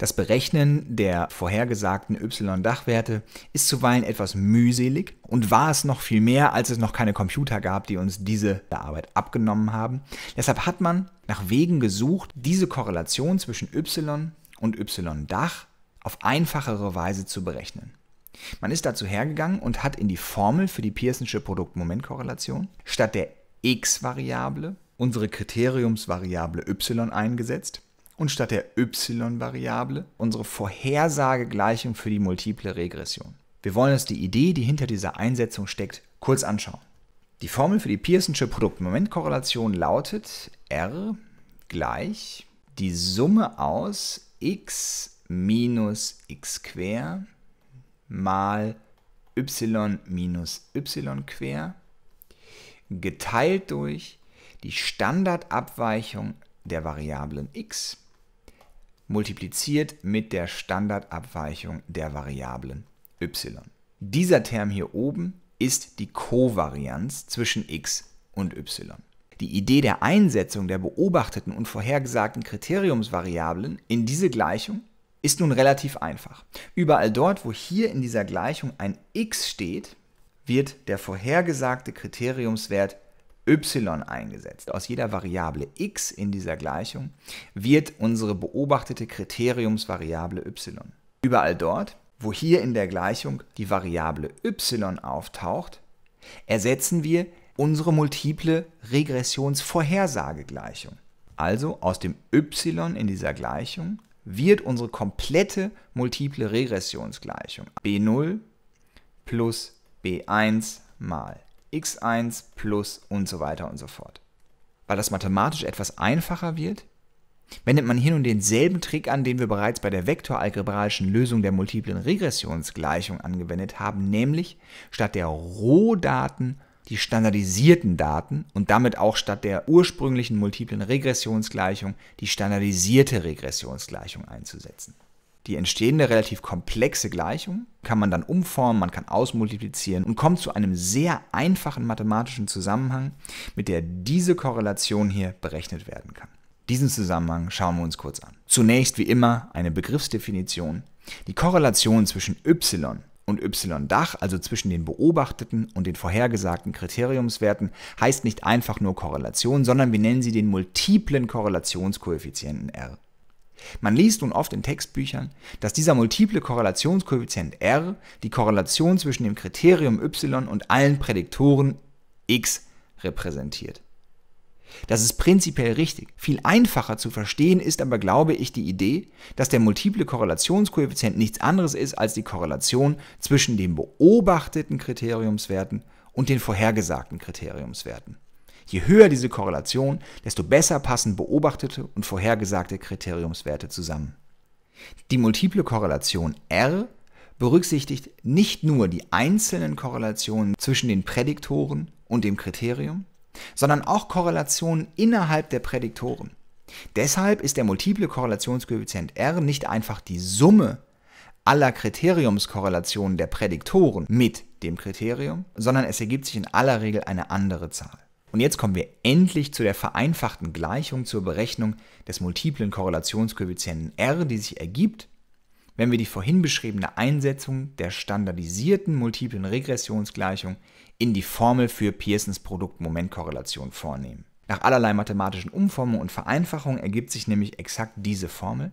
Das Berechnen der vorhergesagten Y-Dachwerte ist zuweilen etwas mühselig und war es noch viel mehr, als es noch keine Computer gab, die uns diese Arbeit abgenommen haben. Deshalb hat man nach Wegen gesucht, diese Korrelation zwischen Y und Y-Dach auf einfachere Weise zu berechnen. Man ist dazu hergegangen und hat in die Formel für die Pearsonsche Produktmomentkorrelation statt der x-Variable unsere Kriteriumsvariable y eingesetzt und statt der y-Variable unsere Vorhersagegleichung für die multiple Regression. Wir wollen uns die Idee, die hinter dieser Einsetzung steckt, kurz anschauen. Die Formel für die Pearson'sche Produktmomentkorrelation lautet R gleich die Summe aus x minus x quer mal y minus y quer geteilt durch die Standardabweichung der Variablen x multipliziert mit der Standardabweichung der Variablen y. Dieser Term hier oben ist die Kovarianz zwischen x und y. Die Idee der Einsetzung der beobachteten und vorhergesagten Kriteriumsvariablen in diese Gleichung ist nun relativ einfach. Überall dort, wo hier in dieser Gleichung ein x steht, wird der vorhergesagte Kriteriumswert y eingesetzt, aus jeder Variable x in dieser Gleichung, wird unsere beobachtete Kriteriumsvariable y. Überall dort, wo hier in der Gleichung die Variable y auftaucht, ersetzen wir unsere multiple Regressionsvorhersagegleichung. Also aus dem y in dieser Gleichung wird unsere komplette multiple Regressionsgleichung b0 plus b1 mal x1 plus und so weiter und so fort. Weil das mathematisch etwas einfacher wird, wendet man hier nun denselben Trick an, den wir bereits bei der vektoralgebraischen Lösung der multiplen Regressionsgleichung angewendet haben, nämlich statt der Rohdaten die standardisierten Daten und damit auch statt der ursprünglichen multiplen Regressionsgleichung die standardisierte Regressionsgleichung einzusetzen. Die entstehende relativ komplexe Gleichung kann man dann umformen, man kann ausmultiplizieren und kommt zu einem sehr einfachen mathematischen Zusammenhang, mit der diese Korrelation hier berechnet werden kann. Diesen Zusammenhang schauen wir uns kurz an. Zunächst wie immer eine Begriffsdefinition. Die Korrelation zwischen y und y-Dach, also zwischen den beobachteten und den vorhergesagten Kriteriumswerten, heißt nicht einfach nur Korrelation, sondern wir nennen sie den multiplen Korrelationskoeffizienten R. Man liest nun oft in Textbüchern, dass dieser multiple Korrelationskoeffizient R die Korrelation zwischen dem Kriterium y und allen Prädiktoren x repräsentiert. Das ist prinzipiell richtig. Viel einfacher zu verstehen ist aber, glaube ich, die Idee, dass der multiple Korrelationskoeffizient nichts anderes ist als die Korrelation zwischen den beobachteten Kriteriumswerten und den vorhergesagten Kriteriumswerten. Je höher diese Korrelation, desto besser passen beobachtete und vorhergesagte Kriteriumswerte zusammen. Die multiple Korrelation R berücksichtigt nicht nur die einzelnen Korrelationen zwischen den Prädiktoren und dem Kriterium, sondern auch Korrelationen innerhalb der Prädiktoren. Deshalb ist der multiple Korrelationskoeffizient R nicht einfach die Summe aller Kriteriumskorrelationen der Prädiktoren mit dem Kriterium, sondern es ergibt sich in aller Regel eine andere Zahl. Und jetzt kommen wir endlich zu der vereinfachten Gleichung zur Berechnung des multiplen Korrelationskoeffizienten r, die sich ergibt, wenn wir die vorhin beschriebene Einsetzung der standardisierten multiplen Regressionsgleichung in die Formel für Pearsons Produktmomentkorrelation vornehmen. Nach allerlei mathematischen Umformungen und Vereinfachungen ergibt sich nämlich exakt diese Formel.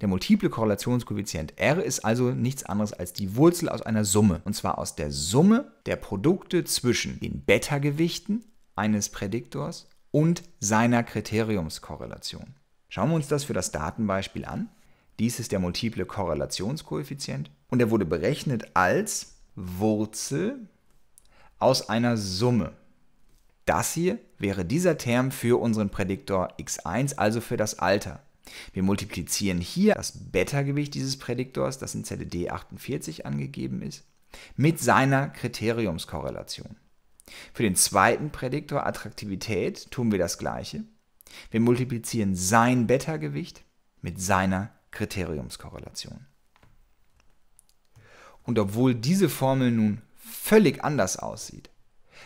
Der multiple Korrelationskoeffizient R ist also nichts anderes als die Wurzel aus einer Summe, und zwar aus der Summe der Produkte zwischen den Beta-Gewichten eines Prädiktors und seiner Kriteriumskorrelation. Schauen wir uns das für das Datenbeispiel an. Dies ist der multiple Korrelationskoeffizient und er wurde berechnet als Wurzel aus einer Summe. Das hier wäre dieser Term für unseren Prädiktor x1, also für das Alter. Wir multiplizieren hier das Beta-Gewicht dieses Prädiktors, das in Zelle D48 angegeben ist, mit seiner Kriteriumskorrelation. Für den zweiten Prädiktor Attraktivität tun wir das Gleiche. Wir multiplizieren sein Beta-Gewicht mit seiner Kriteriumskorrelation. Und obwohl diese Formel nun völlig anders aussieht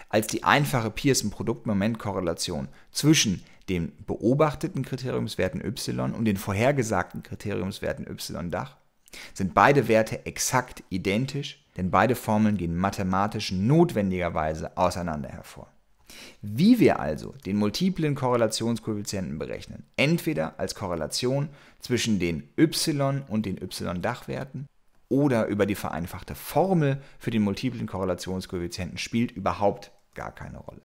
als die einfache pearson produktmoment korrelation zwischen den beobachteten Kriteriumswerten y und den vorhergesagten Kriteriumswerten y-Dach, sind beide Werte exakt identisch denn beide Formeln gehen mathematisch notwendigerweise auseinander hervor. Wie wir also den multiplen Korrelationskoeffizienten berechnen, entweder als Korrelation zwischen den y und den y-Dachwerten oder über die vereinfachte Formel für den multiplen Korrelationskoeffizienten, spielt überhaupt gar keine Rolle.